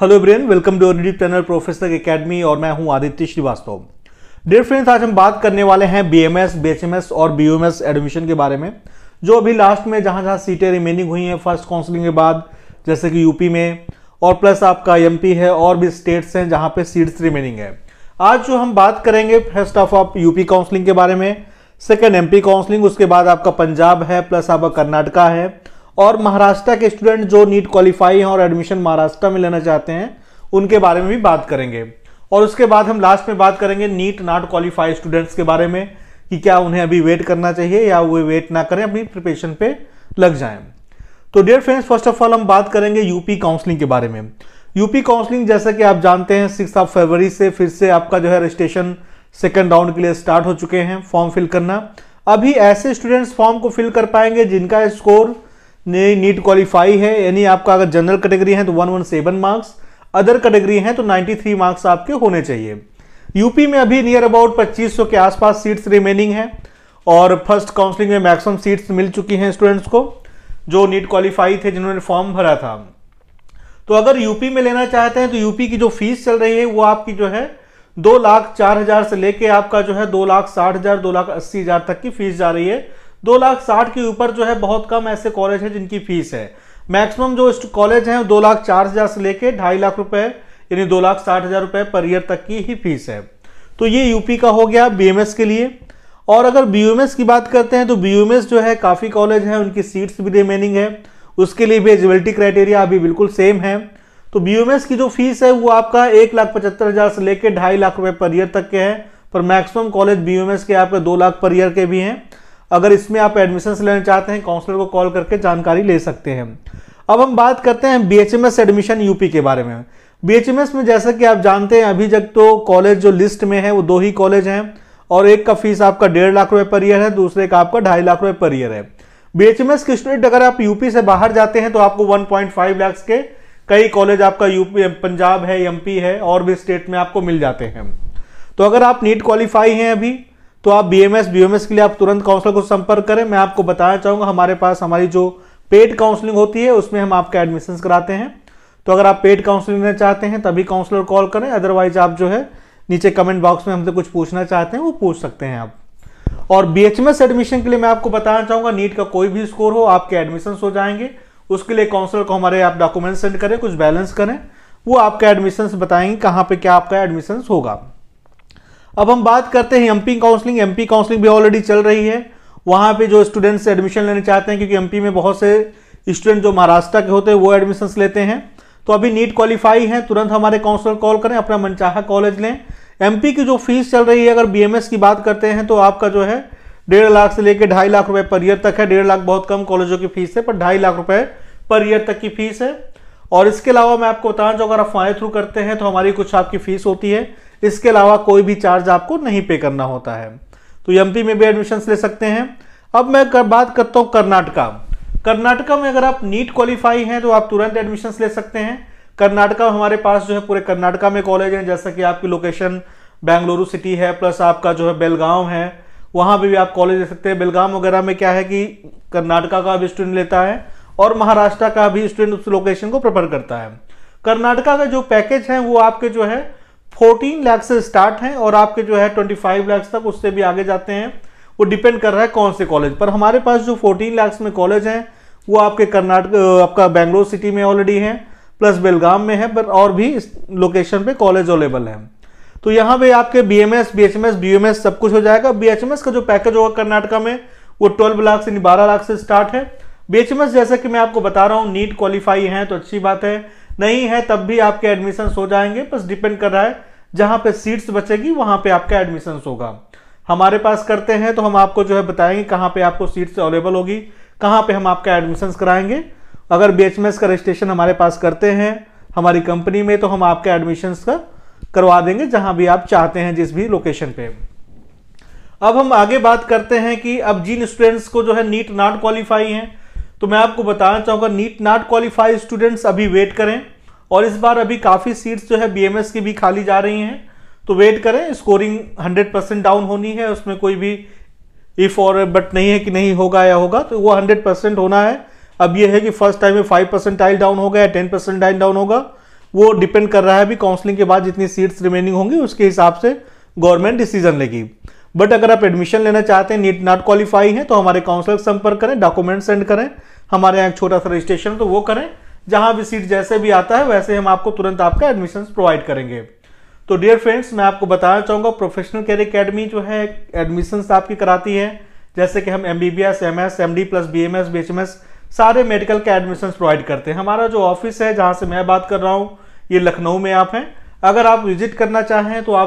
hello brain welcome to YouTube channel professor academy और मैं हूं आदित्य श्रीवास्तव डेयर फ्रेंड्स आज हम बात करने वाले हैं बीएमएस बीएचएमएस और बीयूएमएस एडमिशन के बारे में जो अभी लास्ट में जहां जहां सीटें रिमेनिंग हुई हैं फर्स्ट काउंसलिंग के बाद जैसे कि यूपी में और प्लस आपका एम है और भी स्टेट्स हैं जहाँ पर सीट्स रिमेनिंग है आज जो हम बात करेंगे फर्स्ट ऑफ आप यूपी काउंसलिंग के बारे में सेकेंड एम काउंसलिंग उसके बाद आपका पंजाब है प्लस आपका कर्नाटका है और महाराष्ट्र के स्टूडेंट जो नीट क्वालिफाई हैं और एडमिशन महाराष्ट्र में लेना चाहते हैं उनके बारे में भी बात करेंगे और उसके बाद हम लास्ट में बात करेंगे नीट नॉट क्वालिफाई स्टूडेंट्स के बारे में कि क्या उन्हें अभी वेट करना चाहिए या वे वेट ना करें अपनी प्रिपरेशन पे लग जाएं तो dear friends first of all हम बात करेंगे यूपी काउंसलिंग के बारे में यूपी काउंसलिंग जैसा कि आप जानते हैं सिक्स ऑफ फरवरी से फिर से आपका जो है रजिस्ट्रेशन सेकेंड राउंड के लिए स्टार्ट हो चुके हैं फॉर्म फिल करना अभी ऐसे स्टूडेंट्स फॉर्म को फिल कर पाएंगे जिनका स्कोर नीट क्वालिफाई है यानी आपका अगर जनरल कैटेगरी है तो 117 मार्क्स अदर कैटेगरी है तो 93 मार्क्स आपके होने चाहिए यूपी में अभी नियर अबाउट 2500 के आसपास सीट्स रिमेनिंग है और फर्स्ट काउंसलिंग में मैक्सिमम सीट्स मिल चुकी हैं स्टूडेंट्स को जो नीट क्वालिफाई थे जिन्होंने फॉर्म भरा था तो अगर यूपी में लेना चाहते हैं तो यूपी की जो फीस चल रही है वो आपकी जो है दो लाख चार हजार से लेके आपका जो है दो लाख साठ हजार दो लाख अस्सी हजार तक की फीस जा रही है दो लाख साठ के ऊपर जो है बहुत कम ऐसे कॉलेज हैं जिनकी फीस है मैक्सिमम जो कॉलेज हैं दो लाख चार हज़ार से लेके ढाई लाख रुपए यानी दो लाख साठ हज़ार रुपए पर ईयर तक की ही फीस है तो ये यूपी का हो गया बीएमएस के लिए और अगर बीयूएमएस की बात करते हैं तो बीयूएमएस जो है काफ़ी कॉलेज हैं उनकी सीट्स भी रिमेनिंग है उसके लिए भी एलिजिबिलिटी क्राइटेरिया अभी बिल्कुल सेम है तो बीयूएमएस की जो फीस है वो आपका एक लाख पचहत्तर हज़ार से लेकर ढाई लाख रुपये पर ईयर तक के हैं पर मैक्सिमम कॉलेज बीयूएमएस के आपके दो लाख पर ईयर के भी हैं अगर इसमें आप एडमिशन लेना चाहते हैं काउंसलर को कॉल करके जानकारी ले सकते हैं अब हम बात करते हैं बी एडमिशन यूपी के बारे में बी में जैसा कि आप जानते हैं अभी जब तो कॉलेज जो लिस्ट में है वो दो ही कॉलेज हैं और एक का फीस आपका डेढ़ लाख रुपए पर ईयर है दूसरे का आपका ढाई लाख रुपए पर ईयर है बीएचएमएस के स्टूडेंट अगर आप यूपी से बाहर जाते हैं तो आपको 1.5 लाख के कई कॉलेज आपका यूपी पंजाब है एमपी है और भी स्टेट में आपको मिल जाते हैं तो अगर आप नीट क्वालिफाई हैं अभी तो आप बी एम के लिए आप तुरंत काउंसलर को संपर्क करें मैं आपको बताना चाहूँगा हमारे पास हमारी जो पेड काउंसलिंग होती है उसमें हम आपका एडमिशन कराते हैं तो अगर आप पेड काउंसलिंग लेना चाहते हैं तभी काउंसलर कॉल करें अदरवाइज आप जो है नीचे कमेंट बॉक्स में हमसे कुछ पूछना चाहते हैं वो पूछ सकते हैं आप और बी एडमिशन के लिए मैं आपको बताना चाहूँगा नीट का कोई भी स्कोर हो आपके एडमिशन हो जाएंगे उसके लिए काउंसलर को हमारे आप डॉक्यूमेंट सेंड करें कुछ बैलेंस करें वो आपका एडमिशन बताएंगे कहाँ पे क्या आपका एडमिशन होगा अब हम बात करते हैं एमपी काउंसलिंग एमपी काउंसलिंग भी ऑलरेडी चल रही है वहाँ पे जो स्टूडेंट्स एडमिशन लेने चाहते हैं क्योंकि एमपी में बहुत से स्टूडेंट जो महाराष्ट्र के होते हैं वो एडमिशन्स लेते हैं तो अभी नीट क्वालिफाई हैं तुरंत हमारे काउंसलर कॉल करें अपना मनचाहा कॉलेज लें एम की जो फीस चल रही है अगर बी की बात करते हैं तो आपका जो है डेढ़ लाख से लेकर ढाई लाख रुपये पर ईयर तक है डेढ़ लाख बहुत कम कॉलेजों की फीस है पर ढाई लाख रुपये पर ईयर तक की फीस है और इसके अलावा मैं आपको बताना जो अगर आप फाइन थ्रू करते हैं तो हमारी कुछ आपकी फीस होती है इसके अलावा कोई भी चार्ज आपको नहीं पे करना होता है तो एम में भी एडमिशन ले सकते हैं अब मैं कर, बात करता हूँ कर्नाटका कर्नाटका में अगर आप नीट क्वालिफाई हैं तो आप तुरंत एडमिशन ले सकते हैं कर्नाटका हमारे पास जो है पूरे कर्नाटका में कॉलेज हैं जैसा कि आपकी लोकेशन बेंगलुरु सिटी है प्लस आपका जो है बेलगांव है वहाँ भी, भी आप कॉलेज ले सकते हैं बेलगाम वगैरह में क्या है कि कर्नाटका का भी स्टूडेंट लेता है और महाराष्ट्र का भी स्टूडेंट उस लोकेशन को प्रेफर करता है कर्नाटका का जो पैकेज है वो आपके जो है 14 लाख से स्टार्ट हैं और आपके जो है 25 लाख तक उससे भी आगे जाते हैं वो डिपेंड कर रहा है कौन से कॉलेज पर हमारे पास जो 14 लाख में कॉलेज हैं वो आपके कर्नाटक आपका बेंगलोर सिटी में ऑलरेडी है प्लस बेलगाम में है पर और भी इस लोकेशन पे कॉलेज अवेलेबल है तो यहाँ पे आपके B M S B H M S B M S सब कुछ हो जाएगा बी एच एम एस का जो पैकेज होगा कर्नाटका में वो ट्वेल्व लाख से बारह लाख से स्टार्ट है बेचमस जैसा कि मैं आपको बता रहा हूँ नीट क्वालिफाई हैं तो अच्छी बात है नहीं है तब भी आपके एडमिशन्स हो जाएंगे बस डिपेंड कर रहा है जहाँ पे सीट्स बचेगी वहाँ पे आपका एडमिशन्स होगा हमारे पास करते हैं तो हम आपको जो है बताएंगे कहाँ पे आपको सीट्स अवेलेबल होगी कहाँ पे हम आपका एडमिशन्स कराएंगे अगर बी का रजिस्ट्रेशन हमारे पास करते हैं हमारी कंपनी में तो हम आपका एडमिशन्स का करवा देंगे जहाँ भी आप चाहते हैं जिस भी लोकेशन पे अब हम आगे बात करते हैं कि अब जिन स्टूडेंट्स को जो है नीट नॉट क्वालिफाई हैं तो मैं आपको बताना चाहूँगा नीट नॉट क्वालिफाइड स्टूडेंट्स अभी वेट करें और इस बार अभी काफ़ी सीट्स जो है बीएमएस की भी खाली जा रही हैं तो वेट करें स्कोरिंग 100 परसेंट डाउन होनी है उसमें कोई भी इफ़ और बट नहीं है कि नहीं होगा या होगा तो वो 100 परसेंट होना है अब ये है कि फर्स्ट टाइम में फाइव परसेंट टाइल डाउन होगा या टेन परसेंट टाइल डाउन होगा वो डिपेंड कर रहा है अभी काउंसलिंग के बाद जितनी सीट्स रिमेनिंग होंगी उसके हिसाब से गवर्नमेंट डिसीजन लेगी बट अगर आप एडमिशन लेना चाहते हैं नीट नॉट क्वालिफाई है तो हमारे काउंसलर संपर्क करें डॉक्यूमेंट सेंड करें हमारे यहाँ एक छोटा सा रजिस्ट्रेशन तो वो करें जहां भी सीट जैसे भी आता है वैसे हम आपको तुरंत आपका एडमिशन प्रोवाइड करेंगे तो डियर फ्रेंड्स मैं आपको बताना चाहूँगा प्रोफेशनल कैरियर अकेडमी जो है एडमिशन आपकी कराती है जैसे कि हम M B B S M S M D plus B M S B H M S सारे मेडिकल के एडमिशन प्रोवाइड करते हैं हमारा जो ऑफिस है जहाँ से मैं बात कर रहा हूँ ये लखनऊ में आप हैं अगर आप विजिट करना चाहें तो आप